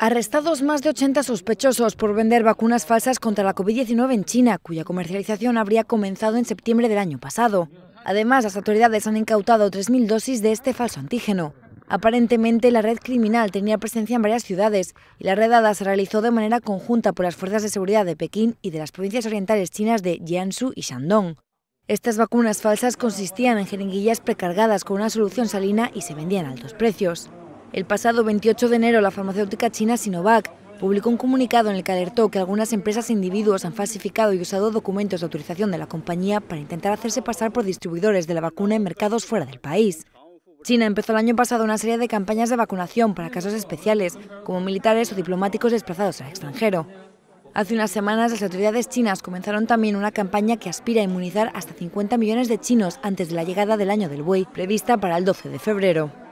Arrestados más de 80 sospechosos por vender vacunas falsas contra la COVID-19 en China, cuya comercialización habría comenzado en septiembre del año pasado. Además, las autoridades han incautado 3.000 dosis de este falso antígeno. Aparentemente, la red criminal tenía presencia en varias ciudades y la redada se realizó de manera conjunta por las fuerzas de seguridad de Pekín y de las provincias orientales chinas de Jiangsu y Shandong. Estas vacunas falsas consistían en jeringuillas precargadas con una solución salina y se vendían a altos precios. El pasado 28 de enero, la farmacéutica china Sinovac publicó un comunicado en el que alertó que algunas empresas e individuos han falsificado y usado documentos de autorización de la compañía para intentar hacerse pasar por distribuidores de la vacuna en mercados fuera del país. China empezó el año pasado una serie de campañas de vacunación para casos especiales, como militares o diplomáticos desplazados al extranjero. Hace unas semanas las autoridades chinas comenzaron también una campaña que aspira a inmunizar hasta 50 millones de chinos antes de la llegada del año del buey, prevista para el 12 de febrero.